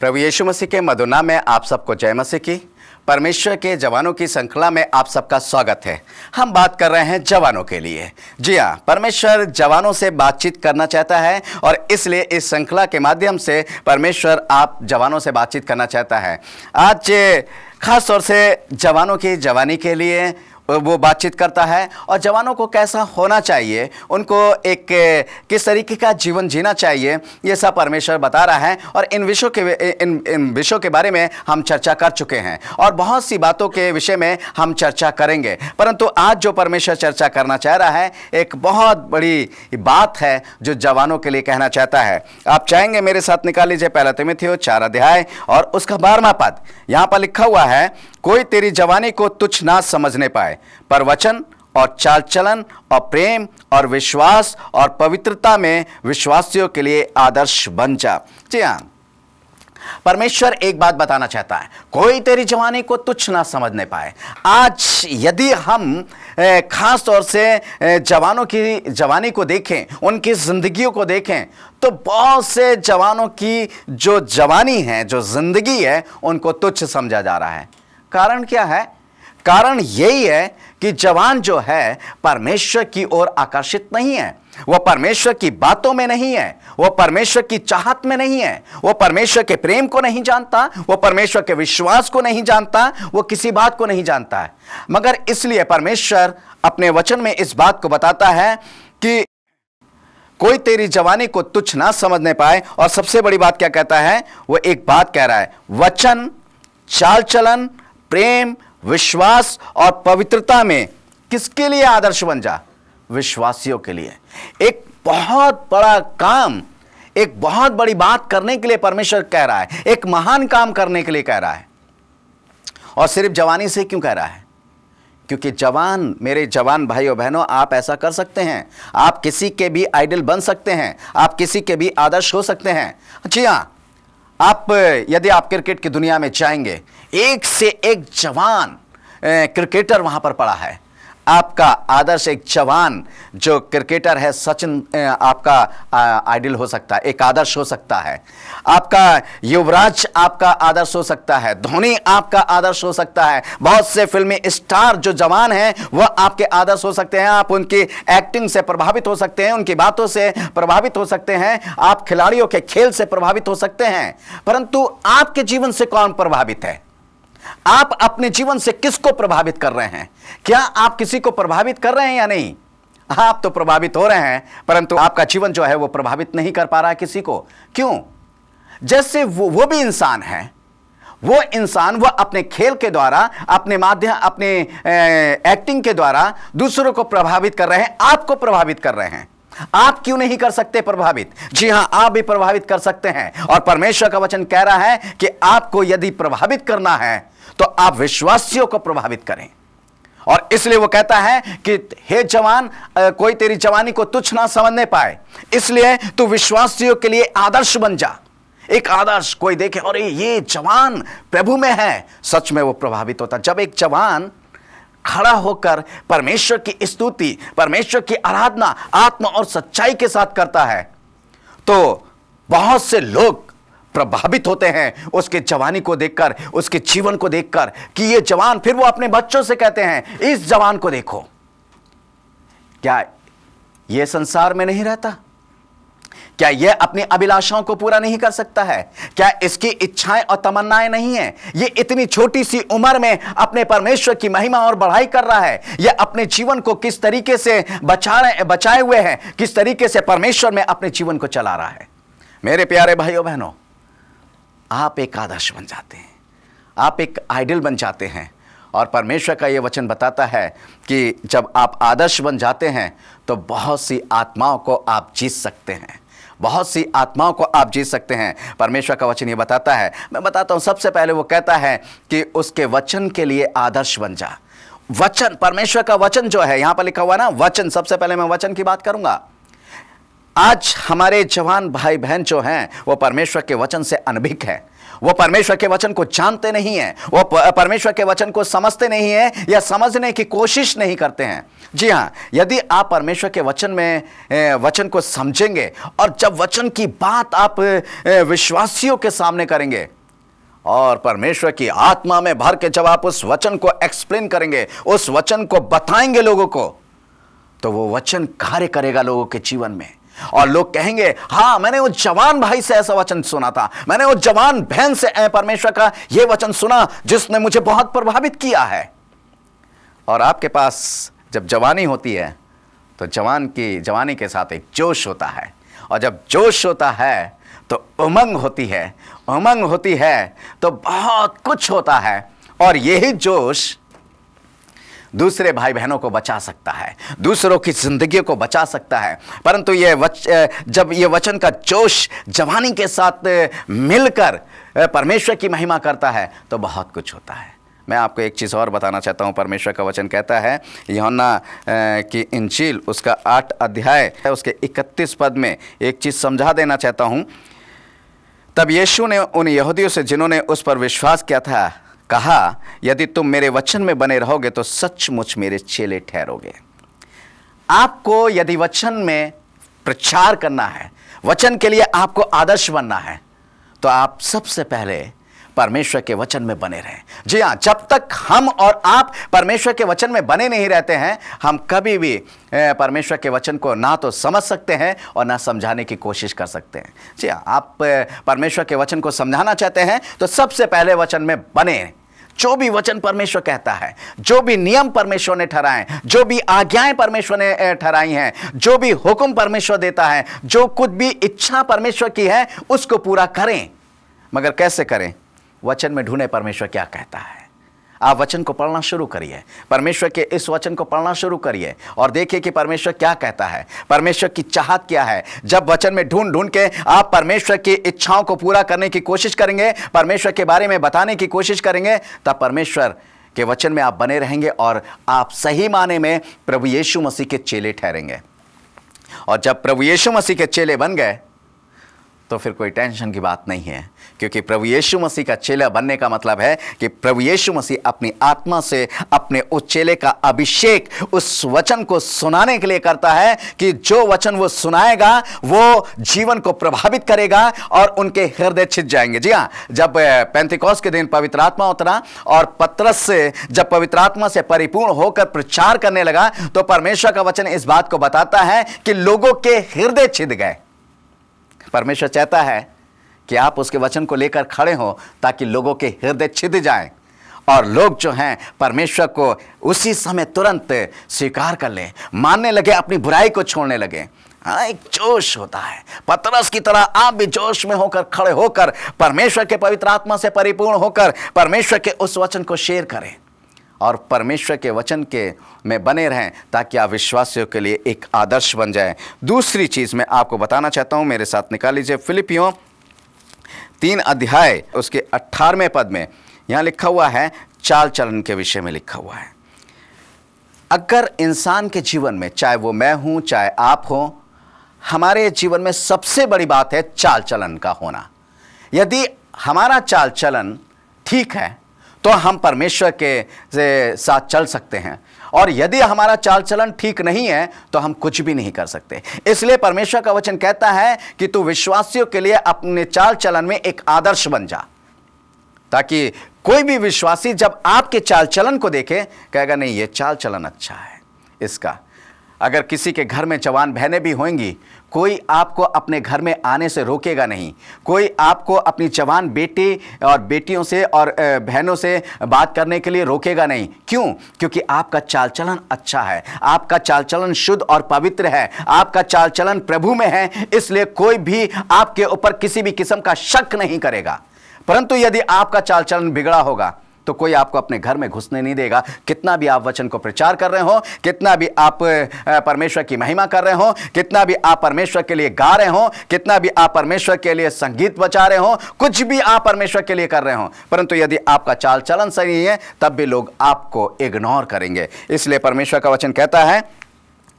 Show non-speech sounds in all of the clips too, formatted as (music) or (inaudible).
प्रभु यीशु मसीह के मधुना में आप सबको जय मसीह की परमेश्वर के जवानों की श्रृंखला में आप सबका स्वागत है हम बात कर रहे हैं जवानों के लिए जी हाँ परमेश्वर जवानों से बातचीत करना चाहता है और इसलिए इस श्रृंखला के माध्यम से परमेश्वर आप जवानों से बातचीत करना चाहता है आज खास तौर से जवानों की जवानी के लिए वो बातचीत करता है और जवानों को कैसा होना चाहिए उनको एक किस तरीके का जीवन जीना चाहिए ये सब परमेश्वर बता रहा है और इन विषयों के इन इन विषयों के बारे में हम चर्चा कर चुके हैं और बहुत सी बातों के विषय में हम चर्चा करेंगे परंतु आज जो परमेश्वर चर्चा करना चाह रहा है एक बहुत बड़ी बात है जो जवानों के लिए कहना चाहता है आप चाहेंगे मेरे साथ निकाल लीजिए पहला तिमिथियो चार अध्याय और उसका बारहवा पद यहाँ पर लिखा हुआ है कोई तेरी जवानी को तुच्छ ना समझने पाए पर वचन और चाल चलन और प्रेम और विश्वास और पवित्रता में विश्वासियों के लिए आदर्श बन जा जी हाँ परमेश्वर एक बात बताना चाहता है कोई तेरी जवानी को तुच्छ ना समझने पाए आज यदि हम खास तौर से जवानों की जवानी को देखें उनकी जिंदगियों को देखें तो बहुत से जवानों की जो जवानी है जो जिंदगी है उनको तुच्छ समझा जा रहा है कारण क्या है कारण यही है कि जवान जो है परमेश्वर की ओर आकर्षित नहीं है वह परमेश्वर की बातों में नहीं है वह परमेश्वर की चाहत में नहीं है वह परमेश्वर के प्रेम को नहीं जानता वह परमेश्वर के विश्वास को नहीं जानता वह किसी बात को नहीं जानता है मगर इसलिए परमेश्वर अपने वचन में इस बात को बताता है कि कोई तेरी जवानी को तुच्छ ना समझने पाए और सबसे बड़ी बात क्या कहता है वह एक बात कह रहा है वचन चाल चलन प्रेम विश्वास और पवित्रता में किसके लिए आदर्श बन जा विश्वासियों के लिए एक बहुत बड़ा काम एक बहुत बड़ी बात करने के लिए परमेश्वर कह रहा है एक महान काम करने के लिए कह रहा है और सिर्फ जवानी से क्यों कह रहा है क्योंकि जवान मेरे जवान भाई और बहनों आप ऐसा कर सकते हैं आप किसी के भी आइडल बन सकते हैं आप किसी के भी आदर्श हो सकते हैं जी हाँ आप यदि आप क्रिकेट की दुनिया में जाएंगे एक से एक जवान क्रिकेटर वहां पर पड़ा है आपका आदर्श एक जवान जो क्रिकेटर है सचिन आपका आइडल हो सकता है एक आदर्श हो सकता है आपका युवराज आपका आदर्श हो सकता है धोनी आपका आदर्श हो सकता है बहुत से फिल्मी स्टार जो जवान हैं वह आपके आदर्श हो सकते हैं आप उनकी एक्टिंग से प्रभावित हो सकते हैं उनकी बातों से प्रभावित हो सकते हैं आप खिलाड़ियों के खेल से प्रभावित हो सकते हैं परंतु आपके जीवन से कौन प्रभावित है आप अपने जीवन से किसको प्रभावित कर रहे हैं क्या आप किसी को प्रभावित कर रहे हैं या नहीं आप तो प्रभावित हो रहे हैं परंतु आपका जीवन जो है वो प्रभावित नहीं कर पा रहा है किसी को क्यों जैसे वो वो भी इंसान है वो इंसान वह अपने खेल के द्वारा अपने माध्यम अपने ए, एक्टिंग के द्वारा दूसरों को प्रभावित कर रहे हैं आपको प्रभावित कर रहे हैं आप क्यों नहीं कर सकते प्रभावित जी हां आप भी प्रभावित कर सकते हैं और परमेश्वर का वचन कह रहा है कि आपको यदि प्रभावित करना है तो आप विश्वासियों को प्रभावित करें और इसलिए वो कहता है कि हे जवान कोई तेरी जवानी को तुच्छ ना समझने पाए इसलिए तू विश्वासियों के लिए आदर्श बन जा एक आदर्श कोई देखे अरे ये जवान प्रभु में है सच में वो प्रभावित होता जब एक जवान खड़ा होकर परमेश्वर की स्तुति परमेश्वर की आराधना आत्मा और सच्चाई के साथ करता है तो बहुत से लोग प्रभावित होते हैं उसके जवानी को देखकर उसके जीवन को देखकर कि ये जवान फिर वो अपने बच्चों से कहते हैं इस जवान को देखो क्या ये संसार में नहीं रहता क्या यह अपनी अभिलाषाओं को पूरा नहीं कर सकता है क्या इसकी इच्छाएं और तमन्नाएं नहीं है यह इतनी छोटी सी उम्र में अपने परमेश्वर की महिमा और बढ़ाई कर रहा है यह अपने जीवन को किस तरीके से बचा रहे बचाए हुए हैं किस तरीके से परमेश्वर में अपने जीवन को चला रहा है मेरे प्यारे भाइयों बहनों आप एक आदर्श बन जाते हैं आप एक आइडल बन जाते हैं और परमेश्वर का यह वचन बताता है कि जब आप आदर्श बन जाते हैं तो बहुत सी आत्माओं को आप जीत सकते हैं बहुत सी आत्माओं को आप जीत सकते हैं परमेश्वर का वचन ये बताता है मैं बताता हूँ सबसे पहले वो कहता है कि उसके वचन के लिए आदर्श बन जा वचन परमेश्वर का वचन जो है यहाँ पर लिखा हुआ ना वचन सबसे पहले मैं वचन की बात करूँगा आज हमारे जवान भाई बहन जो हैं वो परमेश्वर के वचन से अनभिक हैं वो परमेश्वर के वचन को जानते नहीं है वो परमेश्वर के वचन को समझते नहीं है या समझने की कोशिश नहीं करते हैं जी हाँ यदि आप परमेश्वर के वचन में वचन को समझेंगे और जब वचन की बात आप विश्वासियों के सामने करेंगे और परमेश्वर की आत्मा में भर के जब आप उस वचन को एक्सप्लेन करेंगे उस वचन को बताएंगे लोगों को तो वो वचन कार्य करेगा लोगों के जीवन में और लोग कहेंगे हाँ मैंने उस जवान भाई से ऐसा वचन सुना था मैंने उस जवान बहन से परमेश्वर का यह वचन सुना जिसने मुझे बहुत प्रभावित किया है और आपके पास जब जवानी होती है तो जवान की जवानी के साथ एक जोश होता है और जब जोश होता है तो उमंग होती है उमंग होती है तो बहुत कुछ होता है और यही जोश दूसरे भाई बहनों को बचा सकता है दूसरों की जिंदगी को बचा सकता है परंतु ये वच, जब ये वचन का जोश जवानी के साथ मिलकर परमेश्वर की महिमा करता है तो बहुत कुछ होता है मैं आपको एक चीज़ और बताना चाहता हूँ परमेश्वर का वचन कहता है यौना की इंचील उसका आठ अध्याय उसके इकतीस पद में एक चीज़ समझा देना चाहता हूँ तब यीशु ने उन यहूदियों से जिन्होंने उस पर विश्वास किया था कहा यदि तुम मेरे वचन में बने रहोगे तो सचमुच मेरे चेले ठहरोगे आपको यदि वचन में प्रचार करना है वचन के लिए आपको आदर्श बनना है तो आप सबसे पहले परमेश्वर के वचन में बने रहें जी हाँ जब तक हम और आप परमेश्वर के वचन में बने नहीं रहते हैं हम कभी भी परमेश्वर के वचन को ना तो समझ सकते हैं और ना समझाने की कोशिश कर सकते हैं जी हाँ आप परमेश्वर के वचन को समझाना चाहते हैं तो सबसे पहले वचन में बने जो भी वचन परमेश्वर कहता है जो भी नियम परमेश्वर ने ठहराए जो भी आज्ञाएं परमेश्वर ने ठहराई हैं जो भी हुक्म परमेश्वर देता है जो कुछ भी इच्छा परमेश्वर की है उसको पूरा करें मगर कैसे करें वचन में ढूंढे परमेश्वर क्या कहता है आप वचन को पढ़ना शुरू करिए परमेश्वर के इस वचन को पढ़ना शुरू करिए और देखिए कि परमेश्वर क्या कहता है परमेश्वर की चाहत क्या है जब वचन में ढूंढ ढूंढ के आप परमेश्वर की इच्छाओं को पूरा करने की कोशिश करेंगे परमेश्वर के बारे में बताने की कोशिश करेंगे तब परमेश्वर के वचन में आप बने रहेंगे और आप सही माने में प्रभु येशु मसीह के चेले ठहरेंगे और जब प्रभु येशु मसीह के चेले बन गए तो फिर कोई टेंशन की बात नहीं है क्योंकि प्रभु यीशु मसीह का चेला बनने का मतलब है कि प्रभु यीशु मसीह अपनी आत्मा से अपने उस चेले का अभिषेक उस वचन को सुनाने के लिए करता है कि जो वचन वो सुनाएगा वो जीवन को प्रभावित करेगा और उनके हृदय छिद जाएंगे जी हाँ जब पैंतीकौस के दिन पवित्र आत्मा उतरा और पत्रस से जब पवित्र आत्मा से परिपूर्ण होकर प्रचार करने लगा तो परमेश्वर का वचन इस बात को बताता है कि लोगों के हृदय छिद गए परमेश्वर चाहता है कि आप उसके वचन को लेकर खड़े हों ताकि लोगों के हृदय छिद जाएं और लोग जो हैं परमेश्वर को उसी समय तुरंत स्वीकार कर लें मानने लगे अपनी बुराई को छोड़ने लगे हाँ एक जोश होता है पतरस की तरह आप भी जोश में होकर खड़े होकर परमेश्वर के पवित्र आत्मा से परिपूर्ण होकर परमेश्वर के उस वचन को शेयर करें और परमेश्वर के वचन के में बने रहें ताकि आप विश्वासियों के लिए एक आदर्श बन जाएं दूसरी चीज़ मैं आपको बताना चाहता हूँ मेरे साथ निकाल लीजिए फिलिपियों तीन अध्याय उसके अट्ठारहवें पद में यहाँ लिखा हुआ है चाल चलन के विषय में लिखा हुआ है अगर इंसान के जीवन में चाहे वो मैं हूँ चाहे आप हो हमारे जीवन में सबसे बड़ी बात है चाल चलन का होना यदि हमारा चाल चलन ठीक है तो हम परमेश्वर के से साथ चल सकते हैं और यदि हमारा चाल चलन ठीक नहीं है तो हम कुछ भी नहीं कर सकते इसलिए परमेश्वर का वचन कहता है कि तू विश्वासियों के लिए अपने चाल चलन में एक आदर्श बन जा ताकि कोई भी विश्वासी जब आपके चाल चलन को देखे कहेगा नहीं ये चाल चलन अच्छा है इसका अगर किसी के घर में जवान बहनें भी होंगी कोई आपको अपने घर में आने से रोकेगा नहीं कोई आपको अपनी जवान बेटे और बेटियों से और बहनों से बात करने के लिए रोकेगा नहीं क्यों क्योंकि आपका चाल चलन अच्छा है आपका चाल चलन शुद्ध और पवित्र है आपका चाल चलन प्रभु में है इसलिए कोई भी आपके ऊपर किसी भी किस्म का शक नहीं करेगा परंतु यदि आपका चाल चलन बिगड़ा होगा तो कोई आपको अपने घर में घुसने नहीं देगा कितना भी आप वचन को प्रचार कर रहे हो कितना भी आप परमेश्वर की महिमा कर रहे हो कितना भी आप परमेश्वर के लिए गा रहे हो कितना भी आप परमेश्वर के लिए संगीत बचा रहे हो कुछ भी आप परमेश्वर के लिए कर रहे हो परंतु यदि आपका चाल चलन सही है तब भी लोग आपको इग्नोर करेंगे इसलिए परमेश्वर का वचन कहता है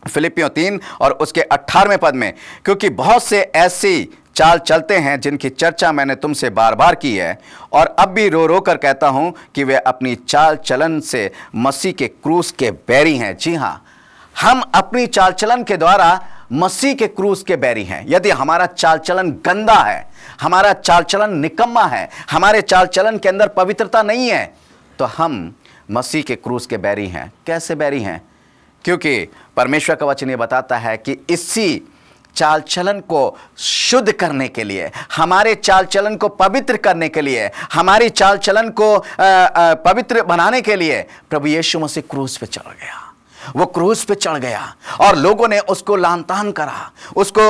फिलिपियों तीन और उसके अट्ठारहवें पद में क्योंकि बहुत से ऐसी चाल चलते हैं जिनकी चर्चा मैंने तुमसे बार बार की है और अब भी रो रो कर कहता हूं कि वे अपनी चाल चलन से मसीह के क्रूस के बैरी हैं जी हां हम अपनी चाल चलन के द्वारा मसीह के क्रूस के बैरी हैं यदि हमारा चाल चलन गंदा है हमारा चाल चलन निकम्मा है हमारे चाल चलन के अंदर पवित्रता नहीं है तो हम मसीह के क्रूस के बैरी हैं कैसे बैरी हैं क्योंकि परमेश्वर का वचन ये बताता है कि इसी चाल चलन को शुद्ध करने के लिए हमारे चाल चलन को पवित्र करने के लिए हमारी चाल चलन को पवित्र बनाने के लिए प्रभु यीशु मसीह क्रूस पे चढ़ गया वो क्रूस पे चढ़ गया और लोगों ने उसको लानतान करा उसको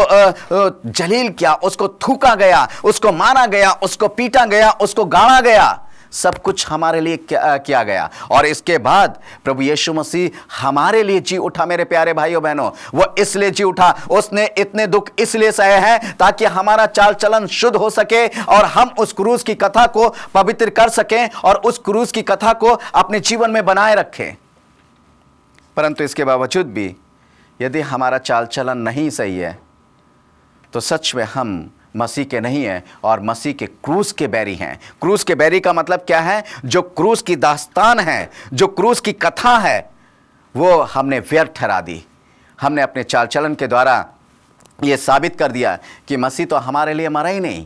जलील किया उसको थूका गया उसको मारा गया उसको पीटा गया उसको गाड़ा गया सब कुछ हमारे लिए किया गया और इसके बाद प्रभु यीशु मसीह हमारे लिए जी उठा मेरे प्यारे भाइयों बहनों वह इसलिए जी उठा उसने इतने दुख इसलिए सहे हैं ताकि हमारा चाल चलन शुद्ध हो सके और हम उस क्रूज की कथा को पवित्र कर सकें और उस क्रूज की कथा को अपने जीवन में बनाए रखें परंतु इसके बावजूद भी यदि हमारा चाल चलन नहीं सही है तो सच में हम मसीह के नहीं हैं और मसीह के क्रूस के बैरी हैं क्रूस के बैरी का मतलब क्या है जो क्रूस की दास्तान है जो क्रूस की कथा है वो हमने व्यर्थ ठहरा दी हमने अपने चाल चलन के द्वारा ये साबित कर दिया कि मसीह तो हमारे लिए मरा ही नहीं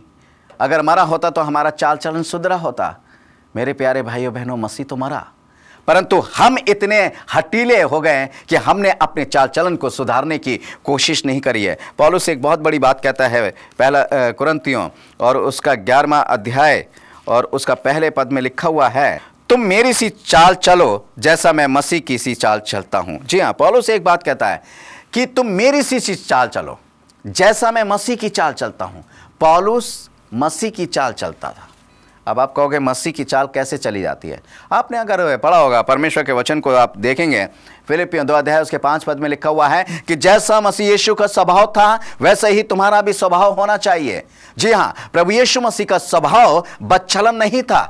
अगर मरा होता तो हमारा चाल चलन सुधरा होता मेरे प्यारे भाइयों बहनों मसीह तो मरा परंतु हम इतने हटीले हो गए हैं कि हमने अपने चाल चलन को सुधारने की कोशिश नहीं करी है पॉलुस एक बहुत बड़ी बात कहता है पहला कुरंतियों और उसका ग्यारहवा अध्याय और उसका पहले पद में लिखा हुआ है तुम मेरी सी चाल चलो जैसा मैं मसीह की सी चाल चलता हूँ जी हाँ पॉलुस एक बात कहता है कि तुम मेरी सी सी चाल चलो जैसा मैं मसीह की चाल चलता हूँ पॉलुस मसीह की चाल चलता था अब आप कहोगे मसीह की चाल कैसे चली जाती है आपने अगर पढ़ा होगा परमेश्वर के वचन को आप देखेंगे फिलिपियन दो अध्याय उसके पांच पद में लिखा हुआ है कि जैसा मसीह यीशु का स्वभाव था वैसे ही तुम्हारा भी स्वभाव होना चाहिए जी हाँ प्रभु यीशु मसीह का स्वभाव बच्चलन नहीं था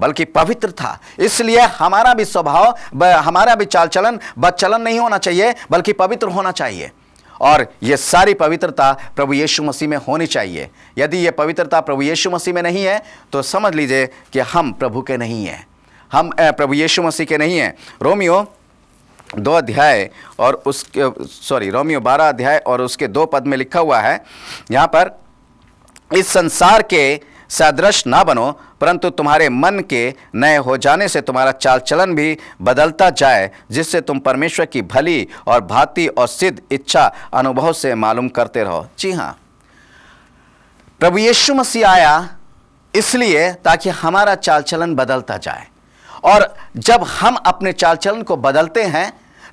बल्कि पवित्र था इसलिए हमारा भी स्वभाव हमारा भी चाल चलन बच्चलन नहीं होना चाहिए बल्कि पवित्र होना चाहिए और ये सारी पवित्रता प्रभु यीशु मसीह में होनी चाहिए यदि ये पवित्रता प्रभु यीशु मसीह में नहीं है तो समझ लीजिए कि हम प्रभु के नहीं हैं हम प्रभु यीशु मसीह के नहीं हैं रोमियो दो अध्याय और उसके सॉरी रोमियो बारह अध्याय और उसके दो पद में लिखा हुआ है यहाँ पर इस संसार के सदृश ना बनो परंतु तुम्हारे मन के नए हो जाने से तुम्हारा चाल चलन भी बदलता जाए जिससे तुम परमेश्वर की भली और भांति और सिद्ध इच्छा अनुभव से मालूम करते रहो जी हाँ प्रभु यीशु मसीह आया इसलिए ताकि हमारा चाल चलन बदलता जाए और जब हम अपने चाल चलन को बदलते हैं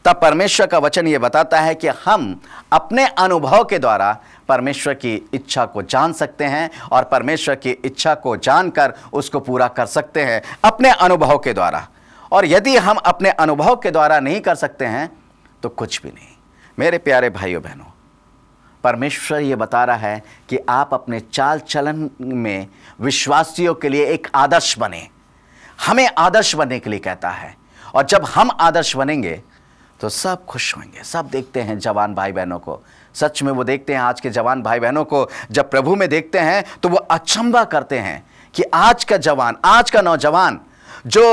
तब परमेश्वर का वचन ये बताता है कि हम अपने अनुभव के द्वारा परमेश्वर की इच्छा को जान सकते हैं और परमेश्वर की इच्छा को जानकर उसको पूरा कर सकते हैं अपने अनुभव के द्वारा और यदि हम अपने अनुभव के द्वारा नहीं कर सकते हैं तो कुछ भी नहीं मेरे प्यारे भाइयों बहनों परमेश्वर ये बता रहा है कि आप अपने चाल चलन में विश्वासियों के लिए एक आदर्श बने हमें आदर्श बनने के लिए कहता है और जब हम आदर्श बनेंगे तो सब खुश होंगे सब देखते हैं जवान भाई बहनों को सच में वो देखते हैं आज के जवान भाई बहनों को जब प्रभु में देखते हैं तो वो अचंबा करते हैं कि आज का जवान आज का नौजवान जो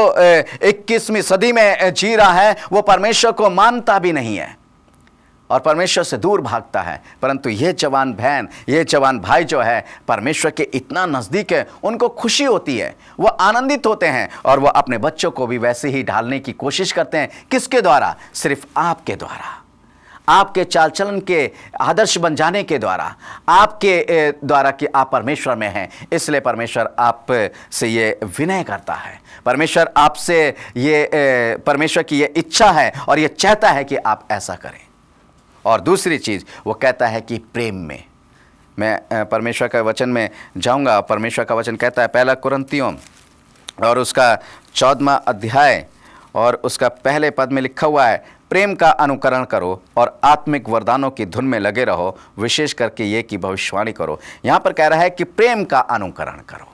इक्कीसवीं सदी में जी रहा है वो परमेश्वर को मानता भी नहीं है और परमेश्वर से दूर भागता है परंतु ये जवान बहन ये जवान भाई जो है परमेश्वर के इतना नज़दीक है उनको खुशी होती है वह आनंदित होते हैं और वह अपने बच्चों को भी वैसे ही ढालने की कोशिश करते हैं किसके द्वारा सिर्फ आपके द्वारा आपके चाल चलन के आदर्श बन जाने के द्वारा आपके द्वारा कि आप परमेश्वर में हैं इसलिए परमेश्वर आप से ये विनय करता है परमेश्वर आपसे ये परमेश्वर की ये इच्छा है और ये चाहता है कि आप ऐसा करें और दूसरी चीज़ वो कहता है कि प्रेम में मैं परमेश्वर का वचन में जाऊंगा परमेश्वर का वचन कहता है पहला कुरंतियों और उसका चौदवा अध्याय और उसका पहले पद में लिखा हुआ है प्रेम का अनुकरण करो और आत्मिक वरदानों की धुन में लगे रहो विशेष करके ये कि भविष्यवाणी करो यहाँ पर कह रहा है कि प्रेम का अनुकरण करो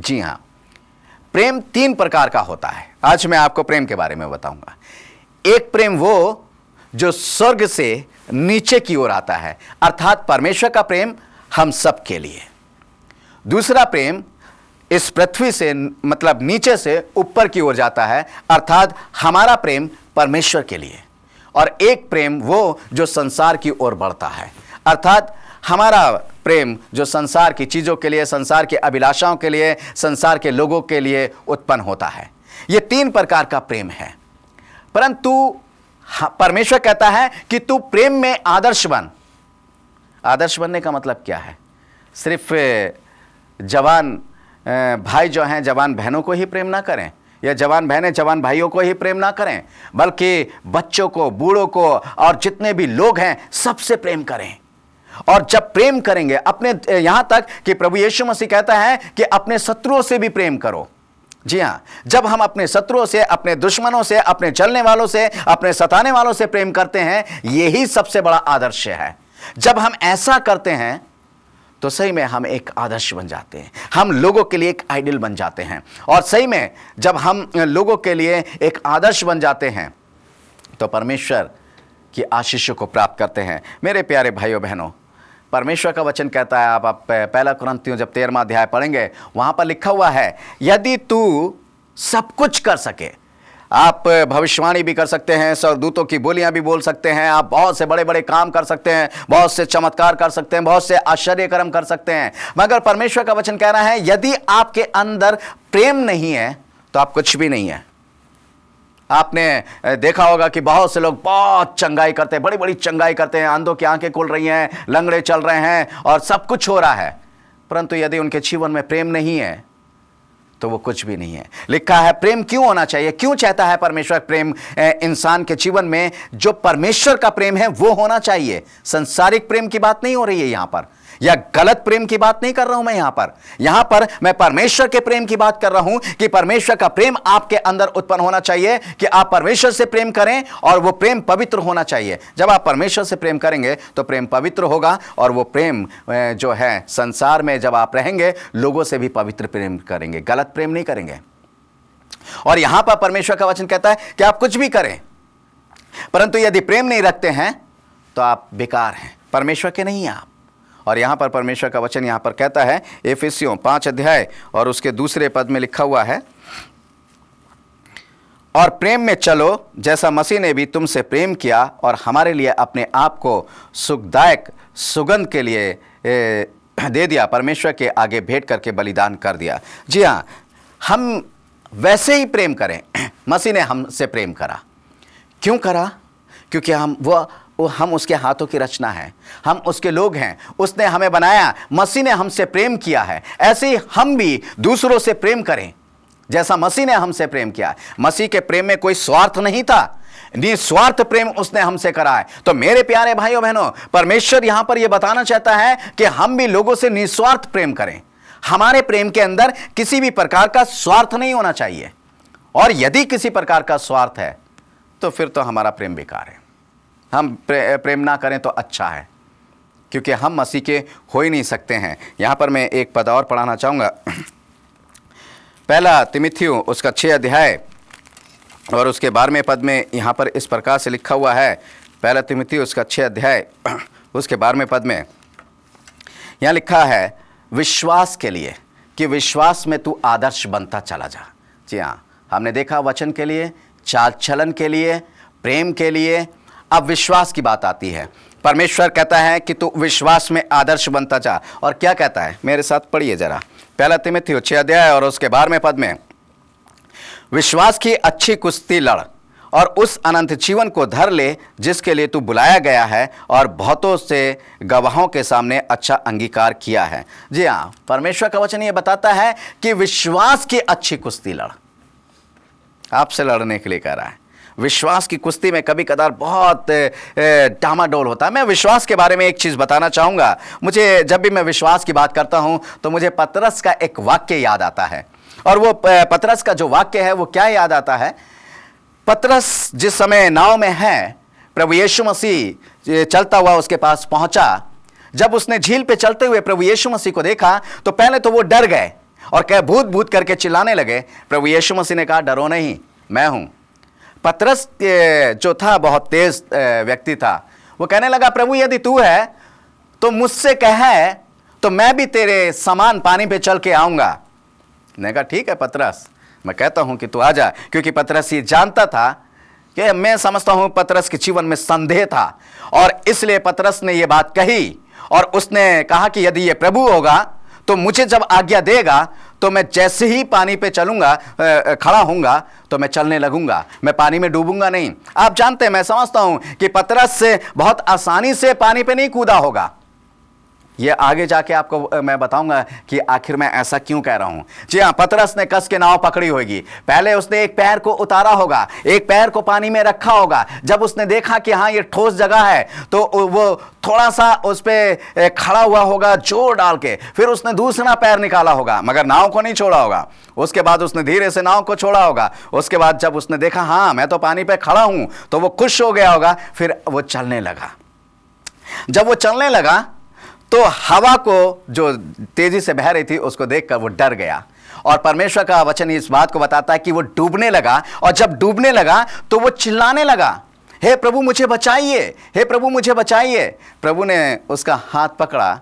जी हाँ प्रेम तीन प्रकार का होता है आज मैं आपको प्रेम के बारे में बताऊंगा एक प्रेम वो जो स्वर्ग से नीचे की ओर आता है अर्थात परमेश्वर का प्रेम हम सब के लिए दूसरा प्रेम इस पृथ्वी से मतलब नीचे से ऊपर की ओर जाता है अर्थात हमारा प्रेम परमेश्वर के लिए और एक प्रेम वो जो संसार की ओर बढ़ता है अर्थात हमारा प्रेम जो संसार की चीज़ों के लिए संसार की अभिलाषाओं के लिए संसार के लोगों के लिए उत्पन्न होता है ये तीन प्रकार का प्रेम है परंतु हाँ, परमेश्वर कहता है कि तू प्रेम में आदर्श बन आदर्श बनने का मतलब क्या है सिर्फ जवान भाई जो हैं जवान बहनों को ही प्रेम ना करें या जवान बहनें जवान भाइयों को ही प्रेम ना करें बल्कि बच्चों को बूढ़ों को और जितने भी लोग हैं सबसे प्रेम करें और जब प्रेम करेंगे अपने यहां तक कि प्रभु यीशु मसीह कहता है कि अपने शत्रुओं से भी प्रेम करो जी हाँ जब हम अपने शत्रुओं से अपने दुश्मनों से अपने चलने वालों से अपने सताने वालों से प्रेम करते हैं यही सबसे बड़ा आदर्श है जब हम ऐसा करते हैं तो सही में हम एक आदर्श बन जाते हैं हम लोगों के लिए एक आइडियल बन जाते हैं और सही में जब हम लोगों के लिए एक आदर्श बन जाते हैं तो परमेश्वर की आशीषों को प्राप्त करते हैं मेरे प्यारे भाइयों बहनों परमेश्वर का वचन कहता है आप, आप पहला क्रंथियों जब तेरहवा अध्याय पढ़ेंगे वहाँ पर लिखा हुआ है यदि तू सब कुछ कर सके आप भविष्यवाणी भी कर सकते हैं दूतों की बोलियां भी बोल सकते हैं आप बहुत से बड़े बड़े काम कर सकते हैं बहुत से चमत्कार कर सकते हैं बहुत से आश्चर्य कर्म कर सकते हैं मगर परमेश्वर का वचन कह रहा है यदि आपके अंदर प्रेम नहीं है तो आप कुछ भी नहीं है आपने देखा होगा कि बहुत से लोग बहुत चंगाई करते हैं बड़ी बड़ी चंगाई करते हैं आंधों की आंखें खुल रही हैं लंगड़े चल रहे हैं और सब कुछ हो रहा है परंतु यदि उनके जीवन में प्रेम नहीं है तो वो कुछ भी नहीं है लिखा है प्रेम क्यों होना चाहिए क्यों चाहता है परमेश्वर प्रेम इंसान के जीवन में जो परमेश्वर का प्रेम है वो होना चाहिए संसारिक प्रेम की बात नहीं हो रही है यहां पर या गलत प्रेम की बात नहीं कर रहा हूं मैं यहां पर यहां पर मैं परमेश्वर के प्रेम की बात कर रहा हूं कि परमेश्वर का प्रेम आपके अंदर उत्पन्न होना चाहिए कि आप परमेश्वर से प्रेम करें और वो प्रेम पवित्र होना चाहिए जब आप परमेश्वर से प्रेम करेंगे तो प्रेम पवित्र होगा और वो प्रेम जो है संसार में जब आप रहेंगे लोगों से भी पवित्र प्रेम करेंगे गलत प्रेम नहीं करेंगे और यहां पर परमेश्वर का वचन कहता है कि आप कुछ भी करें परंतु यदि प्रेम नहीं रखते हैं तो आप बेकार हैं परमेश्वर के नहीं आप और यहाँ पर परमेश्वर का वचन यहाँ पर कहता है एफिसियों पांच अध्याय और उसके दूसरे पद में लिखा हुआ है और प्रेम में चलो जैसा मसीह ने भी तुमसे प्रेम किया और हमारे लिए अपने आप को सुखदायक सुगंध के लिए दे दिया परमेश्वर के आगे भेंट करके बलिदान कर दिया जी हाँ हम वैसे ही प्रेम करें (clears throat) मसीह ने हमसे प्रेम करा क्यों करा क्योंकि हम वह हम उसके हाथों की रचना है हम उसके लोग हैं उसने हमें बनाया मसीह ने हमसे प्रेम किया है ऐसे ही हम भी दूसरों से प्रेम करें जैसा मसीह ने हमसे प्रेम किया मसीह के प्रेम में कोई स्वार्थ नहीं था निस्वार्थ प्रेम उसने हमसे करा है तो मेरे प्यारे भाइयों बहनों परमेश्वर यहां पर यह बताना चाहता है कि हम भी लोगों से निस्वार्थ प्रेम करें हमारे प्रेम के अंदर किसी भी प्रकार का स्वार्थ नहीं होना चाहिए और यदि किसी प्रकार का स्वार्थ है तो फिर तो हमारा प्रेम बेकार है हम प्रे, प्रेम ना करें तो अच्छा है क्योंकि हम मसीह के हो ही नहीं सकते हैं यहाँ पर मैं एक पद और पढ़ाना चाहूँगा पहला तिमिथियो उसका छः अध्याय और उसके बारहवें पद में यहाँ पर इस प्रकार से लिखा हुआ है पहला तिमिथ्यू उसका छः अध्याय उसके बारहवें पद में यहाँ लिखा है विश्वास के लिए कि विश्वास में तू आदर्श बनता चला जा जी हाँ हमने देखा वचन के लिए चाल चलन के लिए प्रेम के लिए अब विश्वास की बात आती है परमेश्वर कहता है कि तू विश्वास में आदर्श बनता जा और क्या कहता है मेरे साथ पढ़िए जरा पहला थी उच्च अध्याय और उसके बारहवें पद में विश्वास की अच्छी कुश्ती लड़ और उस अनंत जीवन को धर ले जिसके लिए तू बुलाया गया है और बहुतों से गवाहों के सामने अच्छा अंगीकार किया है जी हाँ परमेश्वर का वचन ये बताता है कि विश्वास की अच्छी कुश्ती लड़ आपसे लड़ने के लिए कह रहा है विश्वास की कुश्ती में कभी कदार बहुत डामाडोल होता है मैं विश्वास के बारे में एक चीज़ बताना चाहूँगा मुझे जब भी मैं विश्वास की बात करता हूँ तो मुझे पतरस का एक वाक्य याद आता है और वो पतरस का जो वाक्य है वो क्या याद आता है पतरस जिस समय नाव में है प्रभु यीशु मसीह चलता हुआ उसके पास पहुंचा जब उसने झील पे चलते हुए प्रभु यीशु मसीह को देखा तो पहले तो वो डर गए और कह भूत भूत करके चिल्लाने लगे प्रभु यीशु मसीह ने कहा डरो नहीं मैं हूं पतरस जो था बहुत तेज व्यक्ति था वो कहने लगा प्रभु यदि तू है तो मुझसे कह तो मैं भी तेरे समान पानी पे चल के आऊंगा मैंने कहा ठीक है पतरस मैं कहता हूं कि तू आ जा क्योंकि पतरस ये जानता था कि मैं समझता हूं पतरस के जीवन में संदेह था और इसलिए पतरस ने यह बात कही और उसने कहा कि यदि यह प्रभु होगा तो मुझे जब आज्ञा देगा तो मैं जैसे ही पानी पे चलूंगा खड़ा होऊंगा तो मैं चलने लगूंगा मैं पानी में डूबूंगा नहीं आप जानते हैं मैं समझता हूं कि पतरस से बहुत आसानी से पानी पे नहीं कूदा होगा ये आगे जाके आपको मैं बताऊंगा कि आखिर मैं ऐसा क्यों कह रहा हूं जी हाँ पतरस ने कस के नाव पकड़ी होगी पहले उसने एक पैर को उतारा होगा एक पैर को पानी में रखा होगा जब उसने देखा कि हाँ ये ठोस जगह है तो वो थोड़ा सा उस पर खड़ा हुआ होगा जोर डाल के फिर उसने दूसरा पैर निकाला होगा मगर नाव को नहीं छोड़ा होगा उसके बाद उसने धीरे से नाव को छोड़ा होगा उसके बाद जब उसने देखा हाँ मैं तो पानी पर खड़ा हूं तो वो खुश हो गया होगा फिर वो चलने लगा जब वो चलने लगा तो हवा को जो तेजी से बह रही थी उसको देखकर वो डर गया और परमेश्वर का वचन इस बात को बताता है कि वो डूबने लगा और जब डूबने लगा तो वो चिल्लाने लगा हे hey, प्रभु मुझे बचाइए हे hey, प्रभु मुझे बचाइए प्रभु ने उसका हाथ पकड़ा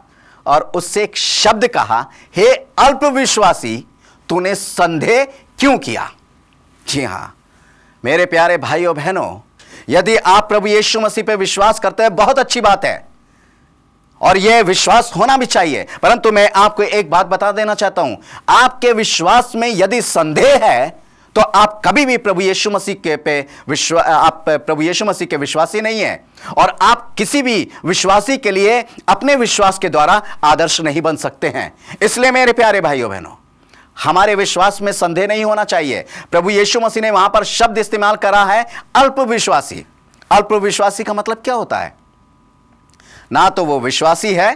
और उससे एक शब्द कहा हे hey, अल्पविश्वासी तूने संदेह क्यों किया जी हां मेरे प्यारे भाइयों बहनों यदि आप प्रभु यीशु मसीह पर विश्वास करते हैं बहुत अच्छी बात है और यह विश्वास होना भी चाहिए परंतु मैं आपको एक बात बता देना चाहता हूं आपके विश्वास में यदि संदेह है तो आप कभी भी प्रभु यीशु मसीह के पे विश्व आप प्रभु यीशु मसीह के विश्वासी नहीं है और आप किसी भी विश्वासी के लिए अपने विश्वास के द्वारा आदर्श नहीं बन सकते हैं इसलिए मेरे प्यारे भाइयों बहनों हमारे विश्वास में संदेह नहीं होना चाहिए प्रभु यीशु मसीह ने वहां पर शब्द इस्तेमाल करा है अल्पविश्वासी अल्पविश्वासी का मतलब क्या होता है ना तो वो विश्वासी है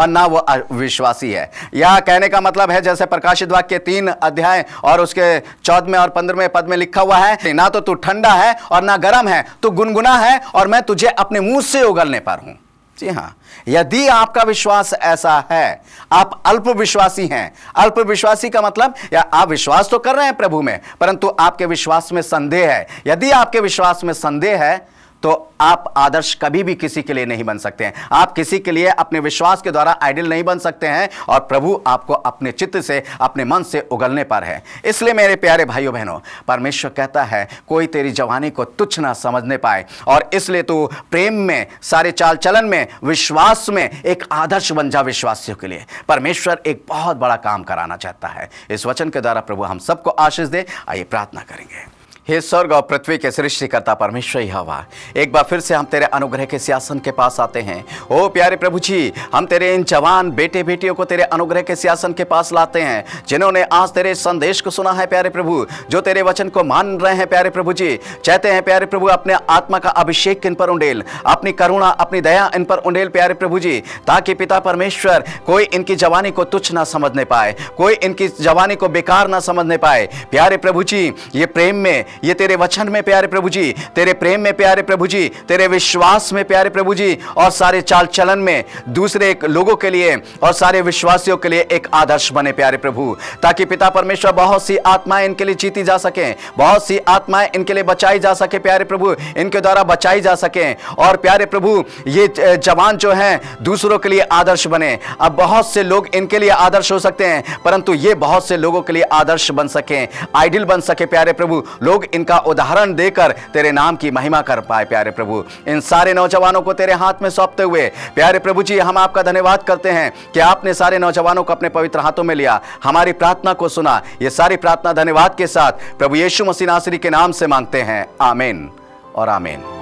और ना वो अविश्वासी है यह कहने का मतलब है जैसे प्रकाशित वाक्य के तीन अध्याय और उसके चौदहवें और पंद्रहवें पद में लिखा हुआ है ना तो तू ठंडा है और ना गर्म है तू गुनगुना है और मैं तुझे अपने मुंह से उगलने पर हूं जी हाँ यदि आपका विश्वास ऐसा है आप अल्प विश्वासी हैं अल्प विश्वासी का मतलब या आप विश्वास तो कर रहे हैं प्रभु में परंतु आपके विश्वास में संदेह है यदि आपके विश्वास में संदेह है तो आप आदर्श कभी भी किसी के लिए नहीं बन सकते हैं आप किसी के लिए अपने विश्वास के द्वारा आइडियल नहीं बन सकते हैं और प्रभु आपको अपने चित्त से अपने मन से उगलने पर है इसलिए मेरे प्यारे भाइयों बहनों परमेश्वर कहता है कोई तेरी जवानी को तुच्छ ना समझने पाए और इसलिए तू प्रेम में सारे चाल चलन में विश्वास में एक आदर्श बन जा विश्वासियों के लिए परमेश्वर एक बहुत बड़ा काम कराना चाहता है इस वचन के द्वारा प्रभु हम सबको आशीष दे आइए प्रार्थना करेंगे हे स्वर्ग और पृथ्वी के सृष्टिकर्ता परमेश्वर हवा एक बार फिर से हम तेरे अनुग्रह के सियासन के पास आते हैं ओ प्यारे प्रभु जी हम तेरे इन जवान बेटे बेटियों को तेरे अनुग्रह के सियासन के पास लाते हैं जिन्होंने आज तेरे संदेश को सुना है प्यारे प्रभु जो तेरे वचन को मान रहे हैं प्यारे प्रभु जी चाहते हैं प्यारे प्रभु अपने आत्मा का अभिषेक इन पर उंडेल अपनी करुणा अपनी दया इन पर उंडेल प्यारे प्रभु जी ताकि पिता परमेश्वर कोई इनकी जवानी को तुच्छ ना समझने पाए कोई इनकी जवानी को बेकार ना समझने पाए प्यारे प्रभु जी ये प्रेम में ये तेरे वचन में प्यारे प्रभु जी तेरे प्रेम में प्यारे प्रभु जी तेरे विश्वास में प्यारे प्रभु जी और सारे चाल चलन में दूसरे लोगों के लिए और सारे विश्वासियों के लिए एक आदर्श बने प्यारे प्रभु ताकि पिता परमेश्वर बहुत सी आत्माएं इनके लिए जीती जा सकें बहुत सी आत्माएं इनके लिए बचाई जा सके प्यारे प्रभु इनके द्वारा बचाई जा सकें और प्यारे प्रभु ये जवान जो हैं दूसरों के लिए आदर्श बने अब बहुत से लोग इनके लिए आदर्श हो सकते हैं परंतु ये बहुत से लोगों के लिए आदर्श बन सकें आइडियल बन सके प्यारे प्रभु लोग लोग इनका उदाहरण देकर तेरे नाम की महिमा कर पाए प्यारे प्रभु इन सारे नौजवानों को तेरे हाथ में सौंपते हुए प्यारे प्रभु जी हम आपका धन्यवाद करते हैं कि आपने सारे नौजवानों को अपने पवित्र हाथों में लिया हमारी प्रार्थना को सुना ये सारी प्रार्थना धन्यवाद के साथ प्रभु यीशु मसीह नासरी के नाम से मांगते हैं आमेन और आमेन